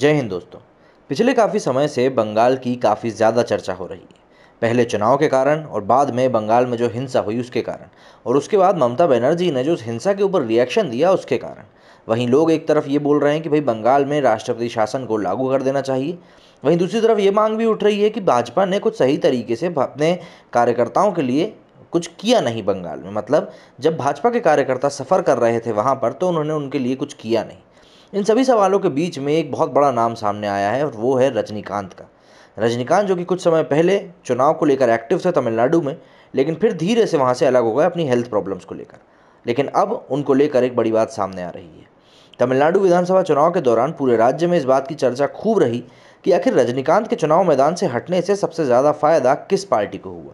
जय हिंद दोस्तों पिछले काफ़ी समय से बंगाल की काफ़ी ज़्यादा चर्चा हो रही है पहले चुनाव के कारण और बाद में बंगाल में जो हिंसा हुई उसके कारण और उसके बाद ममता बनर्जी ने जो उस हिंसा के ऊपर रिएक्शन दिया उसके कारण वहीं लोग एक तरफ ये बोल रहे हैं कि भाई बंगाल में राष्ट्रपति शासन को लागू कर देना चाहिए वहीं दूसरी तरफ ये मांग भी उठ रही है कि भाजपा ने कुछ सही तरीके से अपने कार्यकर्ताओं के लिए कुछ किया नहीं बंगाल में मतलब जब भाजपा के कार्यकर्ता सफ़र कर रहे थे वहाँ पर तो उन्होंने उनके लिए कुछ किया नहीं इन सभी सवालों के बीच में एक बहुत बड़ा नाम सामने आया है और वो है रजनीकांत का रजनीकांत जो कि कुछ समय पहले चुनाव को लेकर एक्टिव थे तमिलनाडु में लेकिन फिर धीरे से वहाँ से अलग हो गए अपनी हेल्थ प्रॉब्लम्स को लेकर लेकिन अब उनको लेकर एक बड़ी बात सामने आ रही है तमिलनाडु विधानसभा चुनाव के दौरान पूरे राज्य में इस बात की चर्चा खूब रही कि आखिर रजनीकांत के चुनाव मैदान से हटने से सबसे ज़्यादा फायदा किस पार्टी को हुआ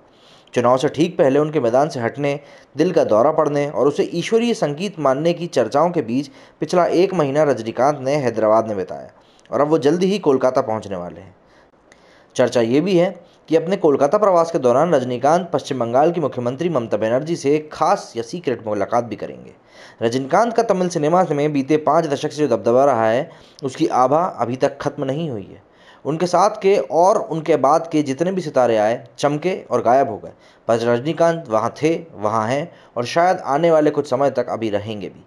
चुनाव से ठीक पहले उनके मैदान से हटने दिल का दौरा पड़ने और उसे ईश्वरीय संगीत मानने की चर्चाओं के बीच पिछला एक महीना रजनीकांत ने हैदराबाद में बिताया और अब वो जल्द ही कोलकाता पहुंचने वाले हैं चर्चा ये भी है कि अपने कोलकाता प्रवास के दौरान रजनीकांत पश्चिम बंगाल की मुख्यमंत्री ममता बनर्जी से एक खास या सीक्रेट मुलाकात भी करेंगे रजनीकांत का तमिल सिनेमा में बीते पाँच दशक से जो दबदबा रहा है उसकी आभा अभी तक खत्म नहीं हुई है उनके साथ के और उनके बाद के जितने भी सितारे आए चमके और गायब हो गए बस रजनीकांत वहाँ थे वहाँ हैं और शायद आने वाले कुछ समय तक अभी रहेंगे भी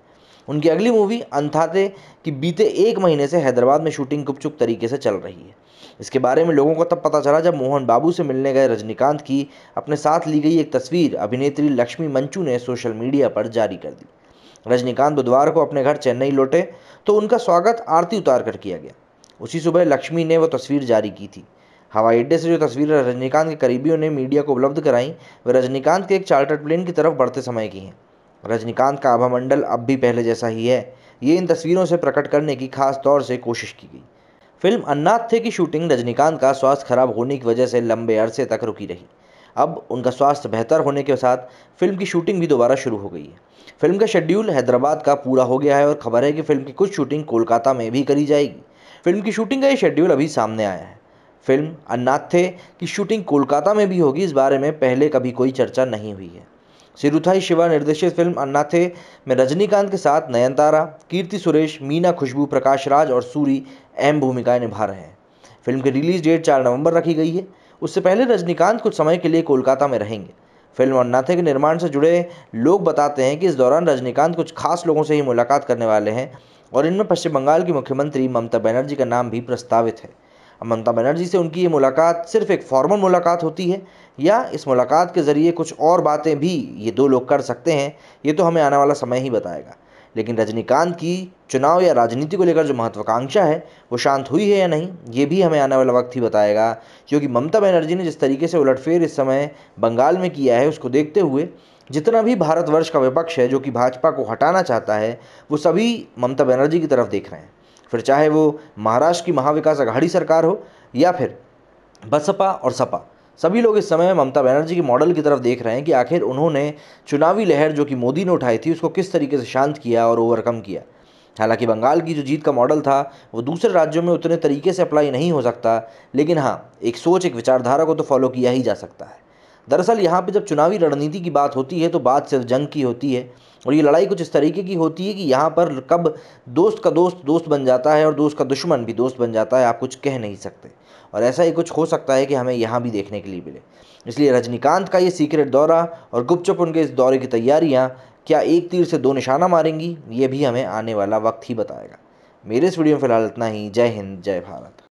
उनकी अगली मूवी अंथाते की बीते एक महीने से हैदराबाद में शूटिंग गुपचुप तरीके से चल रही है इसके बारे में लोगों को तब पता चला जब मोहन बाबू से मिलने गए रजनीकांत की अपने साथ ली गई एक तस्वीर अभिनेत्री लक्ष्मी मंचू ने सोशल मीडिया पर जारी कर दी रजनीकांत बुधवार को अपने घर चेन्नई लौटे तो उनका स्वागत आरती उतार कर किया गया उसी सुबह लक्ष्मी ने वो तस्वीर जारी की थी हवाई अड्डे से जो तस्वीरें रजनीकांत के करीबियों ने मीडिया को उपलब्ध कराई वे रजनीकांत के एक चार्टर्ड प्लेन की तरफ बढ़ते समय की हैं रजनीकांत का आभामंडल अब भी पहले जैसा ही है ये इन तस्वीरों से प्रकट करने की खास तौर से कोशिश की गई फिल्म अन्नाथ थे की शूटिंग रजनीकांत का स्वास्थ्य खराब होने की वजह से लंबे अरसे तक रुकी रही अब उनका स्वास्थ्य बेहतर होने के साथ फिल्म की शूटिंग भी दोबारा शुरू हो गई है फिल्म का शेड्यूल हैदराबाद का पूरा हो गया है और खबर है कि फिल्म की कुछ शूटिंग कोलकाता में भी करी जाएगी फिल्म की शूटिंग का ये शेड्यूल अभी सामने आया है फिल्म अन्नाथे की शूटिंग कोलकाता में भी होगी इस बारे में पहले कभी कोई चर्चा नहीं हुई है सिरुथाई शिवा निर्देशित फिल्म अन्नाथे में रजनीकांत के साथ नयनतारा कीर्ति सुरेश मीना खुशबू प्रकाश राज और सूरी अहम भूमिकाएं निभा रहे हैं फिल्म की रिलीज डेट चार नवंबर रखी गई है उससे पहले रजनीकांत कुछ समय के लिए कोलकाता में रहेंगे फिल्म अन्नाथे के निर्माण से जुड़े लोग बताते हैं कि इस दौरान रजनीकांत कुछ खास लोगों से ही मुलाकात करने वाले हैं और इनमें पश्चिम बंगाल की मुख्यमंत्री ममता बनर्जी का नाम भी प्रस्तावित है ममता बनर्जी से उनकी ये मुलाकात सिर्फ एक फॉर्मल मुलाकात होती है या इस मुलाकात के ज़रिए कुछ और बातें भी ये दो लोग कर सकते हैं ये तो हमें आने वाला समय ही बताएगा लेकिन रजनीकांत की चुनाव या राजनीति को लेकर जो महत्वाकांक्षा है वो शांत हुई है या नहीं ये भी हमें आने वाला वक्त ही बताएगा क्योंकि ममता बनर्जी ने जिस तरीके से उलटफेर इस समय बंगाल में किया है उसको देखते हुए जितना भी भारतवर्ष का विपक्ष है जो कि भाजपा को हटाना चाहता है वो सभी ममता बनर्जी की तरफ देख रहे हैं फिर चाहे वो महाराष्ट्र की महाविकास अघाड़ी सरकार हो या फिर बसपा और सपा सभी लोग इस समय ममता बनर्जी के मॉडल की तरफ देख रहे हैं कि आखिर उन्होंने चुनावी लहर जो कि मोदी ने उठाई थी उसको किस तरीके से शांत किया और ओवरकम किया हालांकि बंगाल की जो जीत का मॉडल था वो दूसरे राज्यों में उतने तरीके से अप्लाई नहीं हो सकता लेकिन हाँ एक सोच एक विचारधारा को तो फॉलो किया ही जा सकता है दरअसल यहाँ पे जब चुनावी रणनीति की बात होती है तो बात सिर्फ जंग की होती है और ये लड़ाई कुछ इस तरीके की होती है कि यहाँ पर कब दोस्त का दोस्त दोस्त बन जाता है और दोस्त का दुश्मन भी दोस्त बन जाता है आप कुछ कह नहीं सकते और ऐसा ही कुछ हो सकता है कि हमें यहाँ भी देखने के लिए मिले इसलिए रजनीकांत का ये सीक्रेट दौरा और गुपचुप उनके इस दौरे की तैयारियाँ क्या एक तीर से दो निशाना मारेंगी ये भी हमें आने वाला वक्त ही बताएगा मेरे इस वीडियो में फ़िलहाल इतना ही जय हिंद जय भारत